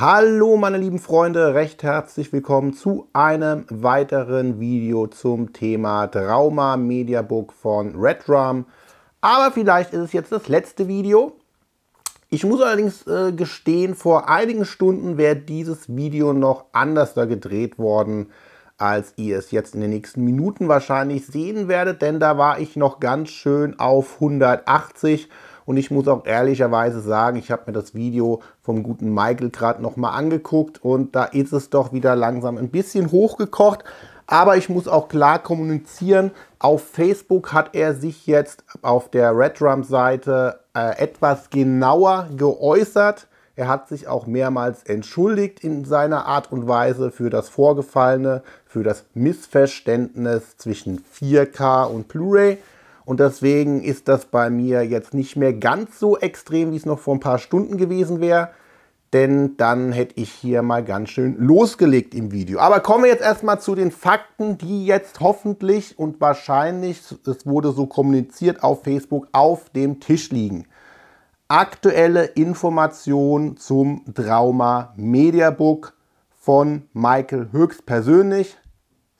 Hallo meine lieben Freunde, recht herzlich willkommen zu einem weiteren Video zum Thema Trauma Mediabook von Redrum. Aber vielleicht ist es jetzt das letzte Video. Ich muss allerdings äh, gestehen, vor einigen Stunden wäre dieses Video noch anders da gedreht worden, als ihr es jetzt in den nächsten Minuten wahrscheinlich sehen werdet, denn da war ich noch ganz schön auf 180 und ich muss auch ehrlicherweise sagen, ich habe mir das Video vom guten Michael gerade nochmal angeguckt und da ist es doch wieder langsam ein bisschen hochgekocht. Aber ich muss auch klar kommunizieren, auf Facebook hat er sich jetzt auf der RedRum-Seite äh, etwas genauer geäußert. Er hat sich auch mehrmals entschuldigt in seiner Art und Weise für das Vorgefallene, für das Missverständnis zwischen 4K und Blu-ray. Und deswegen ist das bei mir jetzt nicht mehr ganz so extrem, wie es noch vor ein paar Stunden gewesen wäre. Denn dann hätte ich hier mal ganz schön losgelegt im Video. Aber kommen wir jetzt erstmal zu den Fakten, die jetzt hoffentlich und wahrscheinlich, es wurde so kommuniziert auf Facebook, auf dem Tisch liegen aktuelle Informationen zum Trauma Media Book von Michael Höchst persönlich.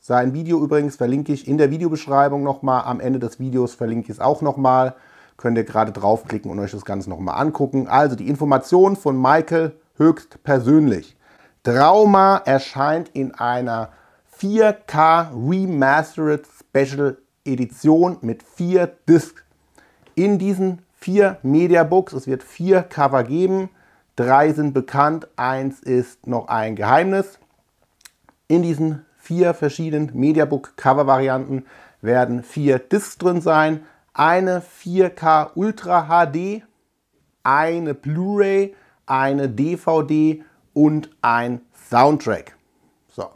Sein Video übrigens verlinke ich in der Videobeschreibung nochmal. Am Ende des Videos verlinke ich es auch nochmal. Könnt ihr gerade draufklicken und euch das Ganze nochmal angucken. Also die Information von Michael höchst persönlich. Trauma erscheint in einer 4K Remastered Special Edition mit vier Discs. In diesen vier Mediabooks, es wird vier Cover geben. Drei sind bekannt, eins ist noch ein Geheimnis. In diesen vier verschiedenen Mediabook-Cover-Varianten werden vier Discs drin sein. Eine 4K Ultra HD, eine Blu-ray, eine DVD und ein Soundtrack. So.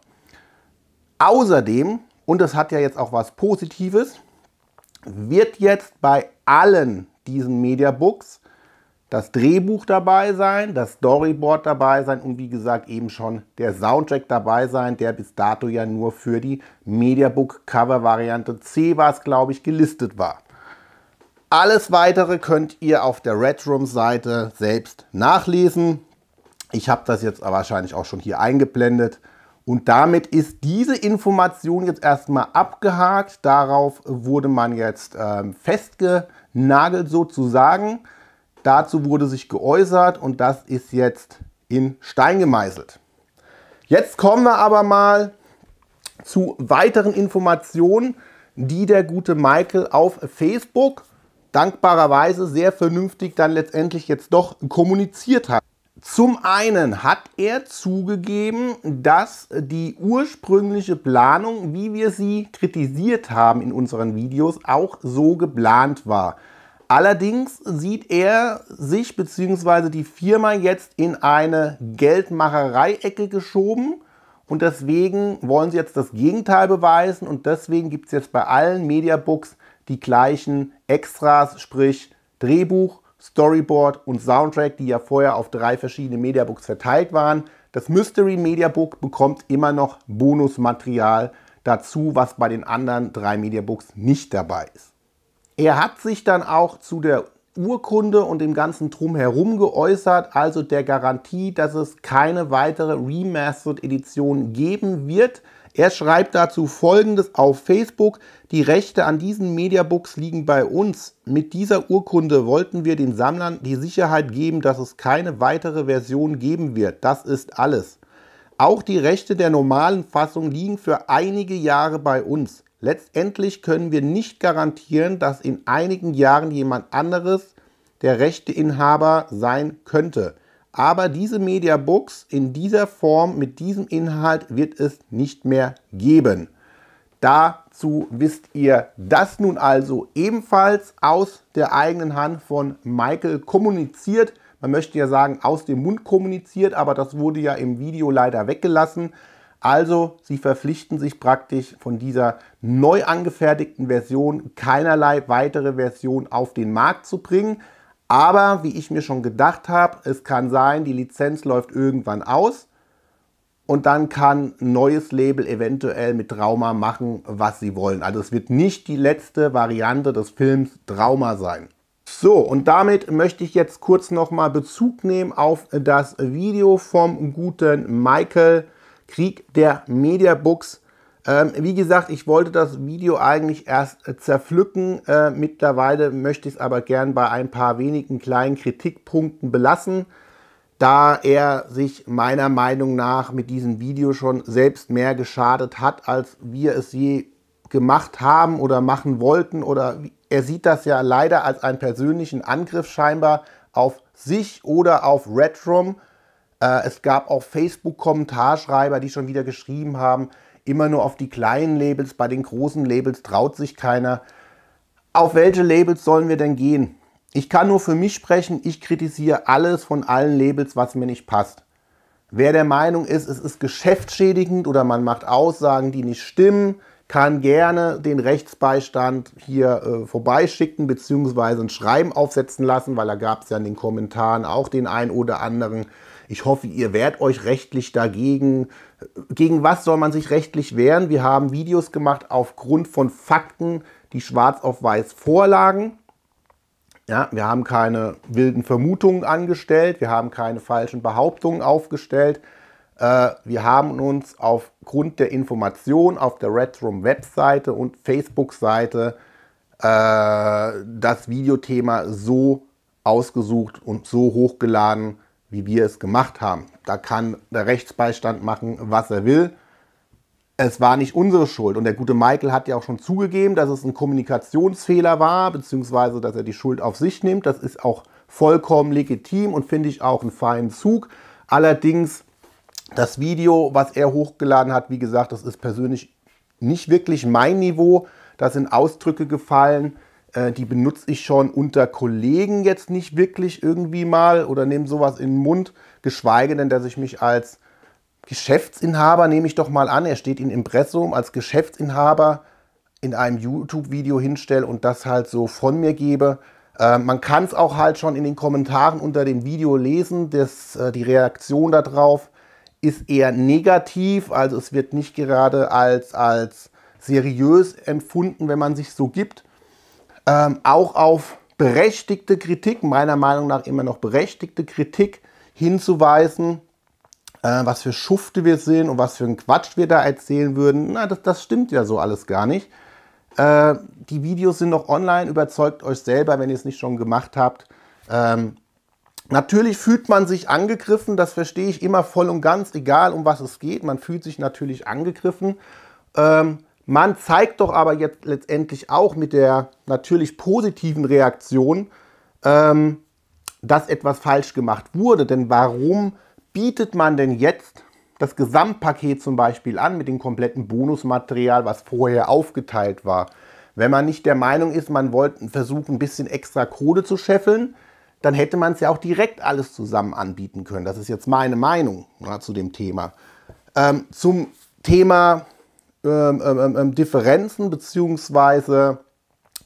Außerdem, und das hat ja jetzt auch was Positives, wird jetzt bei allen diesen Mediabooks das Drehbuch dabei sein, das Storyboard dabei sein und wie gesagt eben schon der Soundtrack dabei sein, der bis dato ja nur für die Mediabook Cover Variante C war es, glaube ich, gelistet war. Alles weitere könnt ihr auf der Redroom Seite selbst nachlesen. Ich habe das jetzt wahrscheinlich auch schon hier eingeblendet. Und damit ist diese Information jetzt erstmal abgehakt. Darauf wurde man jetzt ähm, festgenagelt sozusagen. Dazu wurde sich geäußert und das ist jetzt in Stein gemeißelt. Jetzt kommen wir aber mal zu weiteren Informationen, die der gute Michael auf Facebook dankbarerweise sehr vernünftig dann letztendlich jetzt doch kommuniziert hat. Zum einen hat er zugegeben, dass die ursprüngliche Planung, wie wir sie kritisiert haben in unseren Videos, auch so geplant war. Allerdings sieht er sich bzw. die Firma jetzt in eine Geldmacherei-Ecke geschoben und deswegen wollen sie jetzt das Gegenteil beweisen und deswegen gibt es jetzt bei allen Mediabooks die gleichen Extras, sprich Drehbuch, Storyboard und Soundtrack, die ja vorher auf drei verschiedene Mediabooks verteilt waren. Das Mystery Mediabook bekommt immer noch Bonusmaterial dazu, was bei den anderen drei Mediabooks nicht dabei ist. Er hat sich dann auch zu der Urkunde und dem ganzen Drumherum geäußert, also der Garantie, dass es keine weitere Remastered-Edition geben wird. Er schreibt dazu folgendes auf Facebook: Die Rechte an diesen Mediabooks liegen bei uns. Mit dieser Urkunde wollten wir den Sammlern die Sicherheit geben, dass es keine weitere Version geben wird. Das ist alles. Auch die Rechte der normalen Fassung liegen für einige Jahre bei uns. Letztendlich können wir nicht garantieren, dass in einigen Jahren jemand anderes der Rechteinhaber sein könnte. Aber diese Mediabooks in dieser Form mit diesem Inhalt wird es nicht mehr geben. Dazu wisst ihr das nun also ebenfalls aus der eigenen Hand von Michael kommuniziert. Man möchte ja sagen, aus dem Mund kommuniziert, aber das wurde ja im Video leider weggelassen. Also, sie verpflichten sich praktisch von dieser neu angefertigten Version keinerlei weitere Version auf den Markt zu bringen. Aber wie ich mir schon gedacht habe, es kann sein, die Lizenz läuft irgendwann aus und dann kann ein neues Label eventuell mit Trauma machen, was sie wollen. Also es wird nicht die letzte Variante des Films Trauma sein. So, und damit möchte ich jetzt kurz nochmal Bezug nehmen auf das Video vom guten Michael Krieg der Mediabooks. Ähm, wie gesagt, ich wollte das Video eigentlich erst äh, zerpflücken. Äh, mittlerweile möchte ich es aber gern bei ein paar wenigen kleinen Kritikpunkten belassen, da er sich meiner Meinung nach mit diesem Video schon selbst mehr geschadet hat, als wir es je gemacht haben oder machen wollten. Oder er sieht das ja leider als einen persönlichen Angriff scheinbar auf sich oder auf Redrum äh, es gab auch Facebook-Kommentarschreiber, die schon wieder geschrieben haben, immer nur auf die kleinen Labels, bei den großen Labels traut sich keiner. Auf welche Labels sollen wir denn gehen? Ich kann nur für mich sprechen, ich kritisiere alles von allen Labels, was mir nicht passt. Wer der Meinung ist, es ist geschäftsschädigend oder man macht Aussagen, die nicht stimmen, kann gerne den Rechtsbeistand hier äh, vorbeischicken bzw. ein Schreiben aufsetzen lassen, weil da gab es ja in den Kommentaren auch den einen oder anderen, ich hoffe, ihr wehrt euch rechtlich dagegen. Gegen was soll man sich rechtlich wehren? Wir haben Videos gemacht aufgrund von Fakten, die schwarz auf weiß vorlagen. Ja, wir haben keine wilden Vermutungen angestellt, wir haben keine falschen Behauptungen aufgestellt. Äh, wir haben uns aufgrund der Information auf der Redroom-Webseite und Facebook-Seite äh, das Videothema so ausgesucht und so hochgeladen, wie wir es gemacht haben. Da kann der Rechtsbeistand machen, was er will. Es war nicht unsere Schuld. Und der gute Michael hat ja auch schon zugegeben, dass es ein Kommunikationsfehler war, beziehungsweise dass er die Schuld auf sich nimmt. Das ist auch vollkommen legitim und finde ich auch einen feinen Zug. Allerdings, das Video, was er hochgeladen hat, wie gesagt, das ist persönlich nicht wirklich mein Niveau. Da sind Ausdrücke gefallen, äh, die benutze ich schon unter Kollegen jetzt nicht wirklich irgendwie mal oder nehme sowas in den Mund, geschweige denn, dass ich mich als Geschäftsinhaber, nehme ich doch mal an, er steht in Impressum, als Geschäftsinhaber in einem YouTube-Video hinstelle und das halt so von mir gebe. Äh, man kann es auch halt schon in den Kommentaren unter dem Video lesen, dass, äh, die Reaktion darauf ist eher negativ, also es wird nicht gerade als, als seriös empfunden, wenn man sich so gibt ähm, auch auf berechtigte Kritik, meiner Meinung nach immer noch berechtigte Kritik hinzuweisen, äh, was für Schufte wir sehen und was für einen Quatsch wir da erzählen würden. Na, das, das stimmt ja so alles gar nicht. Äh, die Videos sind noch online, überzeugt euch selber, wenn ihr es nicht schon gemacht habt. Ähm, natürlich fühlt man sich angegriffen, das verstehe ich immer voll und ganz, egal um was es geht. Man fühlt sich natürlich angegriffen. Ähm, man zeigt doch aber jetzt letztendlich auch mit der natürlich positiven Reaktion, ähm, dass etwas falsch gemacht wurde. Denn warum bietet man denn jetzt das Gesamtpaket zum Beispiel an mit dem kompletten Bonusmaterial, was vorher aufgeteilt war? Wenn man nicht der Meinung ist, man wollte versuchen, ein bisschen extra Kohle zu scheffeln, dann hätte man es ja auch direkt alles zusammen anbieten können. Das ist jetzt meine Meinung ja, zu dem Thema. Ähm, zum Thema ähm ähm, ähm, ähm, Differenzen bzw.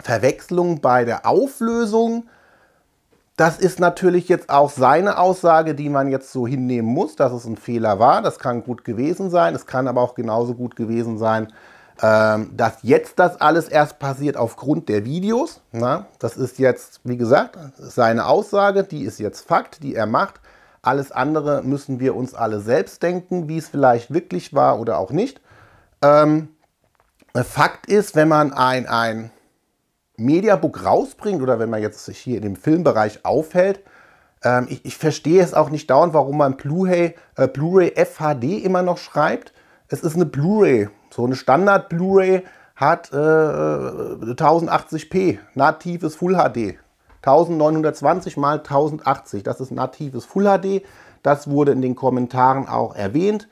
Verwechslungen bei der Auflösung. Das ist natürlich jetzt auch seine Aussage, die man jetzt so hinnehmen muss, dass es ein Fehler war. Das kann gut gewesen sein. Es kann aber auch genauso gut gewesen sein, ähm, dass jetzt das alles erst passiert aufgrund der Videos. Na, das ist jetzt, wie gesagt, seine Aussage, die ist jetzt Fakt, die er macht. Alles andere müssen wir uns alle selbst denken, wie es vielleicht wirklich war oder auch nicht. Ähm, Fakt ist, wenn man ein, ein Mediabook rausbringt oder wenn man jetzt sich hier in dem Filmbereich aufhält, ähm, ich, ich, verstehe es auch nicht dauernd, warum man Blu-ray äh, Blu FHD immer noch schreibt. Es ist eine Blu-ray, so eine Standard-Blu-ray hat äh, 1080p, natives Full HD. 1920 mal 1080, das ist natives Full HD. Das wurde in den Kommentaren auch erwähnt.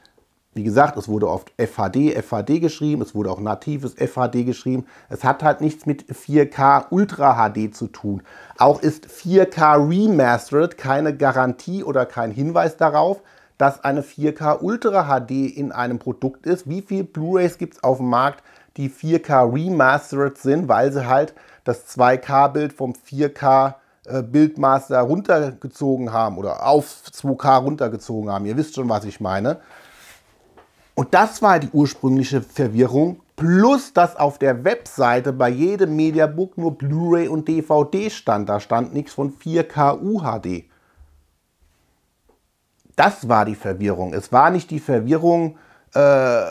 Wie gesagt, es wurde oft FHD, FHD geschrieben, es wurde auch natives FHD geschrieben. Es hat halt nichts mit 4K Ultra HD zu tun. Auch ist 4K Remastered keine Garantie oder kein Hinweis darauf, dass eine 4K Ultra HD in einem Produkt ist. Wie viele Blu-rays gibt es auf dem Markt, die 4K Remastered sind, weil sie halt das 2K-Bild vom 4K äh, Bildmaster runtergezogen haben oder auf 2K runtergezogen haben. Ihr wisst schon, was ich meine. Und das war die ursprüngliche Verwirrung, plus dass auf der Webseite bei jedem Mediabook nur Blu-ray und DVD stand. Da stand nichts von 4K UHD. Das war die Verwirrung. Es war nicht die Verwirrung äh,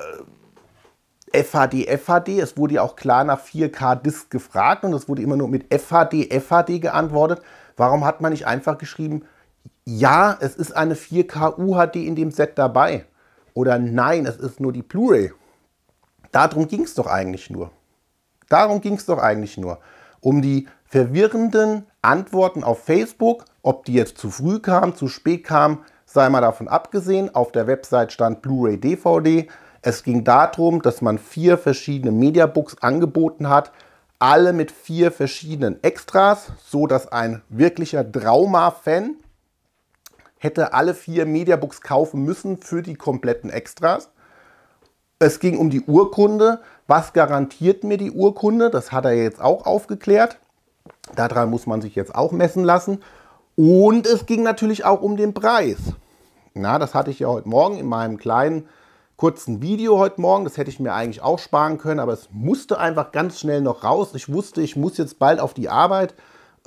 FHD, FHD. Es wurde ja auch klar nach 4K-Disc gefragt und es wurde immer nur mit FHD, FHD geantwortet. Warum hat man nicht einfach geschrieben, ja, es ist eine 4K UHD in dem Set dabei? Oder nein, es ist nur die Blu-ray. Darum ging es doch eigentlich nur. Darum ging es doch eigentlich nur. Um die verwirrenden Antworten auf Facebook, ob die jetzt zu früh kam, zu spät kam, sei mal davon abgesehen. Auf der Website stand Blu-ray DVD. Es ging darum, dass man vier verschiedene Mediabooks angeboten hat, alle mit vier verschiedenen Extras, so dass ein wirklicher Trauma-Fan hätte alle vier Mediabooks kaufen müssen für die kompletten Extras. Es ging um die Urkunde. Was garantiert mir die Urkunde? Das hat er jetzt auch aufgeklärt. Daran muss man sich jetzt auch messen lassen. Und es ging natürlich auch um den Preis. Na, das hatte ich ja heute Morgen in meinem kleinen kurzen Video heute Morgen. Das hätte ich mir eigentlich auch sparen können, aber es musste einfach ganz schnell noch raus. Ich wusste, ich muss jetzt bald auf die Arbeit.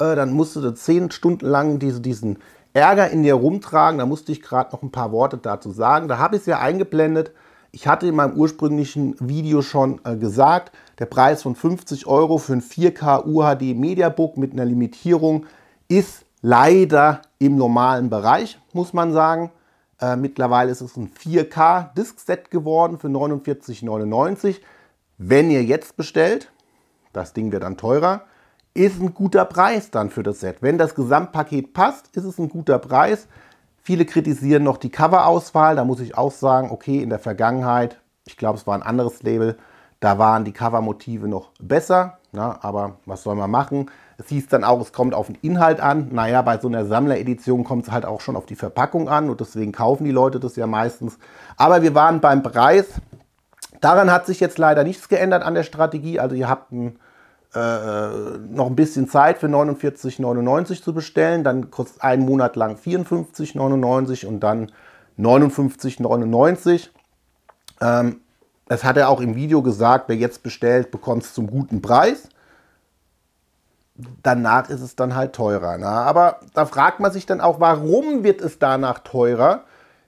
Äh, dann musste zehn Stunden lang diese, diesen Ärger in dir rumtragen. Da musste ich gerade noch ein paar Worte dazu sagen. Da habe ich es ja eingeblendet. Ich hatte in meinem ursprünglichen Video schon äh, gesagt, der Preis von 50 Euro für ein 4K UHD Mediabook mit einer Limitierung ist leider im normalen Bereich, muss man sagen. Äh, mittlerweile ist es ein 4K Diskset geworden für 49,99. Wenn ihr jetzt bestellt, das Ding wird dann teurer, ist ein guter Preis dann für das Set. Wenn das Gesamtpaket passt, ist es ein guter Preis. Viele kritisieren noch die Coverauswahl. Da muss ich auch sagen, okay, in der Vergangenheit, ich glaube, es war ein anderes Label, da waren die Covermotive noch besser. Na, aber was soll man machen? Es hieß dann auch, es kommt auf den Inhalt an. Naja, bei so einer Sammleredition kommt es halt auch schon auf die Verpackung an und deswegen kaufen die Leute das ja meistens. Aber wir waren beim Preis. Daran hat sich jetzt leider nichts geändert an der Strategie. Also ihr habt ein äh, äh, noch ein bisschen Zeit für 49,99 zu bestellen. Dann kostet einen Monat lang 54,99 und dann 59,99. Ähm, das hat er auch im Video gesagt, wer jetzt bestellt, bekommt es zum guten Preis. Danach ist es dann halt teurer. Na? Ne? Aber da fragt man sich dann auch, warum wird es danach teurer?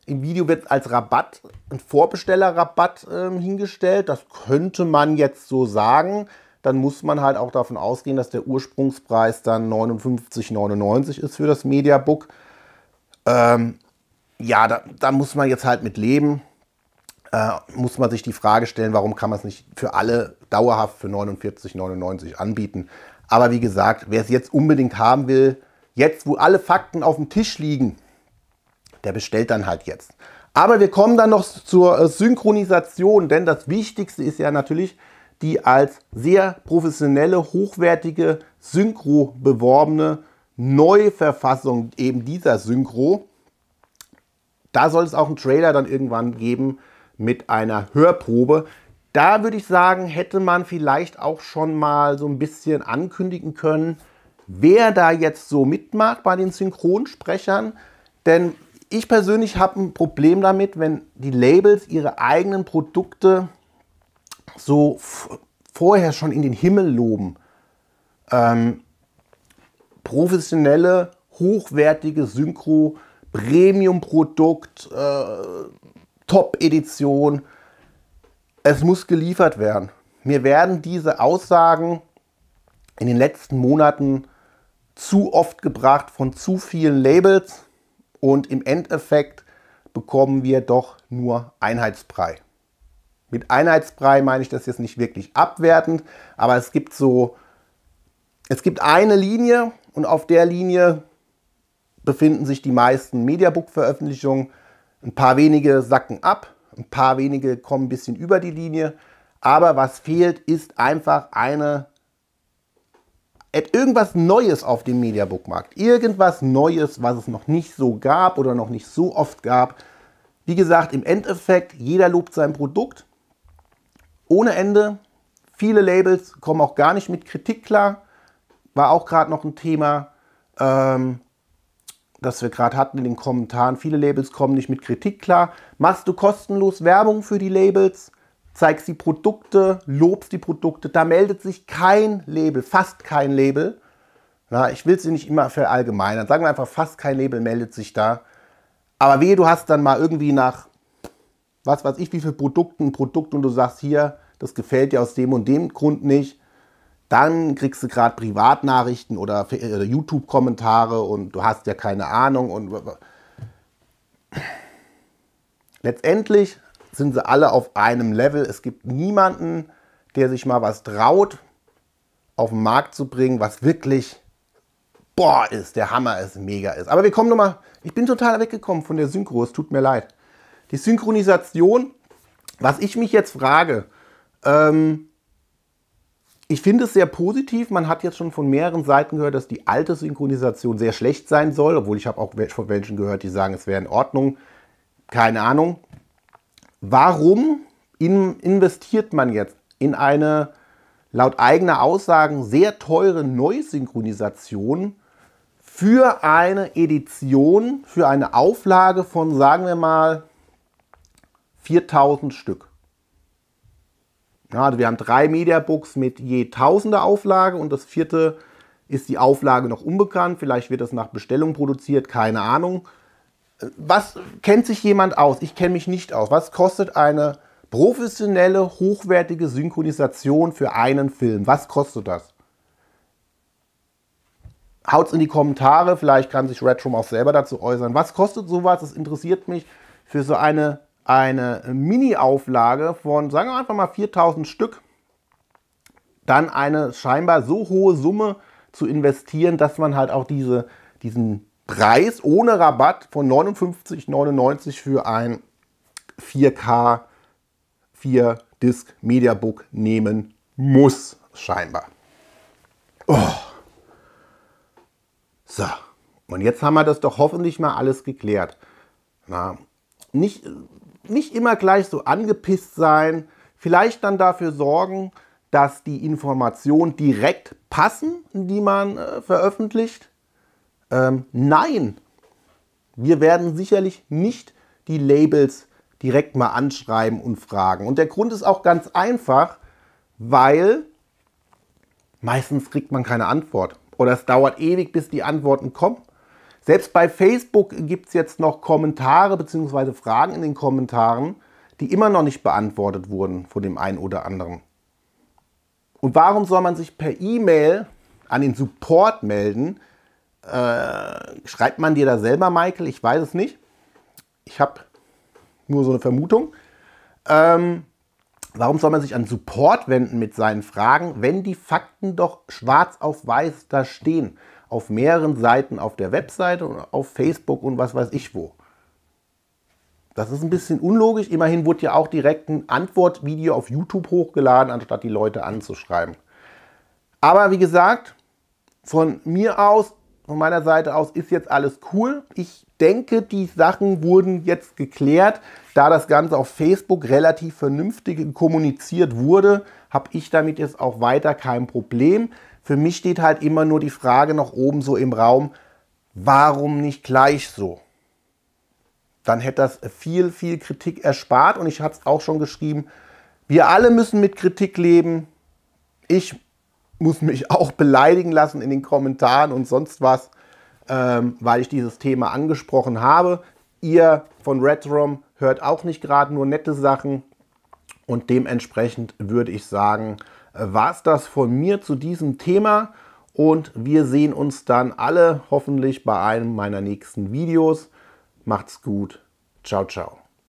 Im Video wird als Rabatt, ein Vorbestellerrabatt ähm, hingestellt. Das könnte man jetzt so sagen dann muss man halt auch davon ausgehen, dass der Ursprungspreis dann 59,99 ist für das Mediabook. Ähm, ja, da, da, muss man jetzt halt mit leben. Äh, muss man sich die Frage stellen, warum kann man es nicht für alle dauerhaft für 49,99 anbieten. Aber wie gesagt, wer es jetzt unbedingt haben will, jetzt wo alle Fakten auf dem Tisch liegen, der bestellt dann halt jetzt. Aber wir kommen dann noch zur äh, Synchronisation, denn das Wichtigste ist ja natürlich, die als sehr professionelle, hochwertige Synchro beworbene Neuverfassung eben dieser Synchro. Da soll es auch einen Trailer dann irgendwann geben mit einer Hörprobe. Da würde ich sagen, hätte man vielleicht auch schon mal so ein bisschen ankündigen können, wer da jetzt so mitmacht bei den Synchronsprechern. Denn ich persönlich habe ein Problem damit, wenn die Labels ihre eigenen Produkte so vorher schon in den Himmel loben. Ähm, professionelle, hochwertige Synchro, Premium-Produkt, äh, Top-Edition. Es muss geliefert werden. Mir werden diese Aussagen in den letzten Monaten zu oft gebracht von zu vielen Labels und im Endeffekt bekommen wir doch nur Einheitsbrei. Mit Einheitsbrei meine ich das jetzt nicht wirklich abwertend, aber es gibt so, es gibt eine Linie und auf der Linie befinden sich die meisten Mediabook-Veröffentlichungen. Ein paar wenige sacken ab, ein paar wenige kommen ein bisschen über die Linie. Aber was fehlt, ist einfach eine irgendwas Neues auf dem Mediabook-Markt. Irgendwas Neues, was es noch nicht so gab oder noch nicht so oft gab. Wie gesagt, im Endeffekt, jeder lobt sein Produkt ohne Ende. Viele Labels kommen auch gar nicht mit Kritik klar. War auch gerade noch ein Thema, ähm, das wir gerade hatten in den Kommentaren. Viele Labels kommen nicht mit Kritik klar. Machst du kostenlos Werbung für die Labels? zeigst die Produkte, lobst die Produkte, da meldet sich kein Label, fast kein Label. Na, ich will sie nicht immer verallgemeinern. Sagen wir einfach, fast kein Label meldet sich da. Aber wehe, du hast dann mal irgendwie nach was weiß ich, wie viele Produkte, ein Produkt und du sagst hier, das gefällt dir aus dem und dem Grund nicht, dann kriegst du gerade Privatnachrichten oder, äh, oder YouTube-Kommentare und du hast ja keine Ahnung und letztendlich sind sie alle auf einem Level. Es gibt niemanden, der sich mal was traut, auf den Markt zu bringen, was wirklich boah ist, der Hammer ist, mega ist. Aber wir kommen nochmal, ich bin total weggekommen von der Synchro, es tut mir leid. Die Synchronisation, was ich mich jetzt frage, ähm, ich finde es sehr positiv. Man hat jetzt schon von mehreren Seiten gehört, dass die alte Synchronisation sehr schlecht sein soll, obwohl ich habe auch von Menschen gehört, die sagen, es wäre in Ordnung. Keine Ahnung. Warum investiert man jetzt in eine laut eigener Aussagen sehr teure Neusynchronisation für eine Edition, für eine Auflage von, sagen wir mal, 4000 Stück. Ja, also wir haben drei Mediabooks mit je tausender Auflage und das vierte ist die Auflage noch unbekannt. Vielleicht wird das nach Bestellung produziert, keine Ahnung. Was kennt sich jemand aus? Ich kenne mich nicht aus. Was kostet eine professionelle, hochwertige Synchronisation für einen Film? Was kostet das? Haut es in die Kommentare, vielleicht kann sich Retrom auch selber dazu äußern. Was kostet sowas? Das interessiert mich für so eine eine Mini-Auflage von, sagen wir einfach mal 4000 Stück, dann eine scheinbar so hohe Summe zu investieren, dass man halt auch diese, diesen Preis ohne Rabatt von 59,99 für ein 4K 4 Disc Mediabook nehmen muss, scheinbar. Oh. So, und jetzt haben wir das doch hoffentlich mal alles geklärt. Na, nicht nicht immer gleich so angepisst sein, vielleicht dann dafür sorgen, dass die Informationen direkt passen, die man äh, veröffentlicht? Ähm, nein, wir werden sicherlich nicht die Labels direkt mal anschreiben und fragen. Und der Grund ist auch ganz einfach, weil meistens kriegt man keine Antwort oder es dauert ewig, bis die Antworten kommen. Selbst bei Facebook gibt es jetzt noch Kommentare bzw. Fragen in den Kommentaren, die immer noch nicht beantwortet wurden von dem einen oder anderen. Und warum soll man sich per E-Mail an den Support melden? Äh, schreibt man dir da selber, Michael? Ich weiß es nicht. Ich habe nur so eine Vermutung. Ähm, warum soll man sich an Support wenden mit seinen Fragen, wenn die Fakten doch schwarz auf weiß da stehen? auf mehreren Seiten auf der Webseite und auf Facebook und was weiß ich wo. Das ist ein bisschen unlogisch. Immerhin wurde ja auch direkt ein Antwortvideo auf YouTube hochgeladen, anstatt die Leute anzuschreiben. Aber wie gesagt, von mir aus, von meiner Seite aus ist jetzt alles cool. Ich denke, die Sachen wurden jetzt geklärt. Da das Ganze auf Facebook relativ vernünftig kommuniziert wurde, habe ich damit jetzt auch weiter kein Problem. Für mich steht halt immer nur die Frage noch oben so im Raum, warum nicht gleich so? Dann hätte das viel, viel Kritik erspart und ich hatte es auch schon geschrieben, wir alle müssen mit Kritik leben. Ich muss mich auch beleidigen lassen in den Kommentaren und sonst was, ähm, weil ich dieses Thema angesprochen habe. Ihr von Redrom hört auch nicht gerade nur nette Sachen und dementsprechend würde ich sagen, war es das von mir zu diesem Thema und wir sehen uns dann alle hoffentlich bei einem meiner nächsten Videos. Macht's gut. Ciao, ciao.